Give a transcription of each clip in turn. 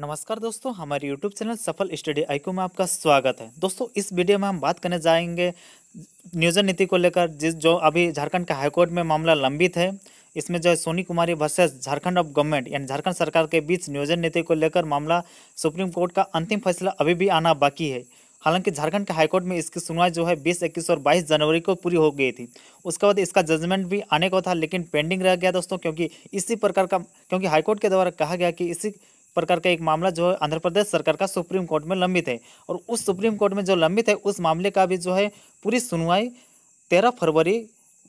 नमस्कार दोस्तों हमारे YouTube channel Safal study IQ में आपका स्वागत है दोस्तों इस वीडियो में हम बात करने जाएंगे नियोजन नीति को लेकर जिस जो अभी झारखंड के हाईकोर्ट में मामला लंबित है इसमें जो है Soni Kumari versus Jharkhand of government यानी झारखंड सरकार के बीच नियोजन नीति को लेकर मामला सुप्रीम कोर्ट का अंतिम फैसला अभी भी आना बाकी है हालांकि झारखंड के हाईकोर्ट में इसकी सुनवाई जो है बीस इक्कीस और बाईस जनवरी को पूरी हो गई थी उसके बाद इसका जजमेंट भी आने को था लेकिन पेंडिंग रह गया दोस्तों क्योंकि इसी प्रकार का क्योंकि हाईकोर्ट के द्वारा कहा गया कि इसी प्रकार का एक मामला जो है आंध्र प्रदेश सरकार का सुप्रीम कोर्ट में लंबित है और उस सुप्रीम कोर्ट में जो लंबित है उस मामले का भी जो है पूरी सुनवाई तेरह फरवरी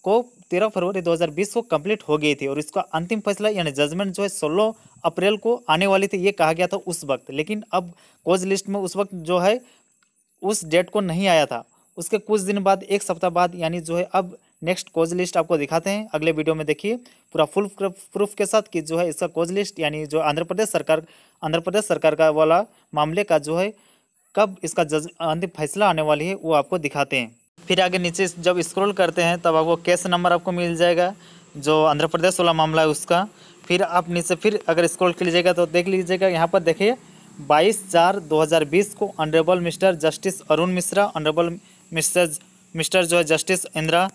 को तेरह फरवरी 2020 को कंप्लीट हो गई थी और इसका अंतिम फैसला यानी जजमेंट जो है सोलह अप्रैल को आने वाली थी ये कहा गया था उस वक्त लेकिन अब कोज लिस्ट में उस वक्त जो है उस डेट को नहीं आया था उसके कुछ दिन बाद एक सप्ताह बाद यानी जो है अब नेक्स्ट कोज लिस्ट आपको दिखाते हैं अगले वीडियो में देखिए पूरा फुल प्रूफ के साथ कि जो है इसका कोज लिस्ट यानी जो आंध्र प्रदेश सरकार आंध्र प्रदेश सरकार का वाला मामले का जो है कब इसका जज अंतिम फैसला आने वाली है वो आपको दिखाते हैं फिर आगे नीचे जब स्क्रॉल करते हैं तब आपको केस नंबर आपको मिल जाएगा जो आंध्र प्रदेश वाला मामला है उसका फिर आप नीचे फिर अगर स्क्रॉल कर लीजिएगा तो देख लीजिएगा यहाँ पर देखिए 22 चार 2020 को honourable mister justice Arun Mishra honourable mister mister जो है जस्टिस इंदिरा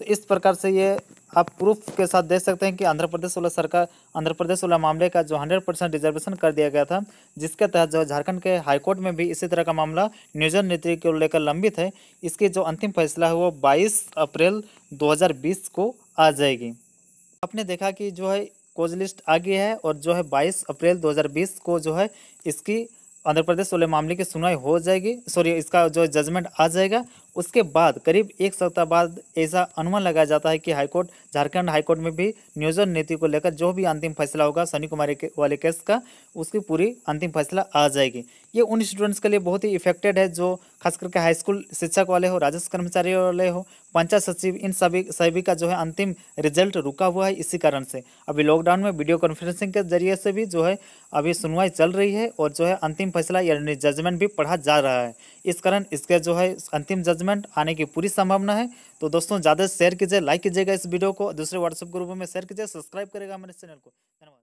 तो इस प्रकार से ये आप प्रूफ के साथ देख सकते हैं कि आंध्र प्रदेश वाला सरकार आंध्र प्रदेश वाला मामले का जो हंड्रेड परसेंट रिजर्वेशन कर दिया गया था जिसके तहत जो झारखंड के हाईकोर्ट में भी इसी तरह का मामला नियोजन नीति को लेकर लंबित है इसकी जो अंतिम फैसला है वो बाईस अप्रैल 2020 को आ जाएगी आपने देखा कि जो है कोज लिस्ट आ गई है और जो है बाईस अप्रैल दो को जो है इसकी आंध्र प्रदेश वाले मामले की सुनवाई हो जाएगी सॉरी इसका जो जजमेंट आ जाएगा उसके बाद करीब एक सप्ताह बाद ऐसा अनुमान लगाया जाता है कि हाईकोर्ट झारखंड हाईकोर्ट में भी नियोजन नीति को लेकर जो भी अंतिम फैसला होगा सनी कुमारी के, वाले केस का उसकी पूरी अंतिम फैसला आ जाएगी ये उन स्टूडेंट्स के लिए बहुत ही इफेक्टेड है जो खास करके हाई स्कूल शिक्षक वाले हो राजस्व कर्मचारी वाले हो पंचायत सचिव इन सभी सभी का जो है अंतिम रिजल्ट रुका हुआ है इसी कारण से अभी लॉकडाउन में वीडियो कॉन्फ्रेंसिंग के जरिए से भी जो है अभी सुनवाई चल रही है और जो है अंतिम फैसला यानी जजमेंट भी पढ़ा जा रहा है इस कारण इसके जो है अंतिम जजमेंट आने की पूरी संभावना है तो दोस्तों ज़्यादा शेयर कीजिए लाइक कीजिएगा इस वीडियो को दूसरे व्हाट्सएप ग्रुप में शेयर कीजिए सब्सक्राइब करेगा हमारे चैनल को धन्यवाद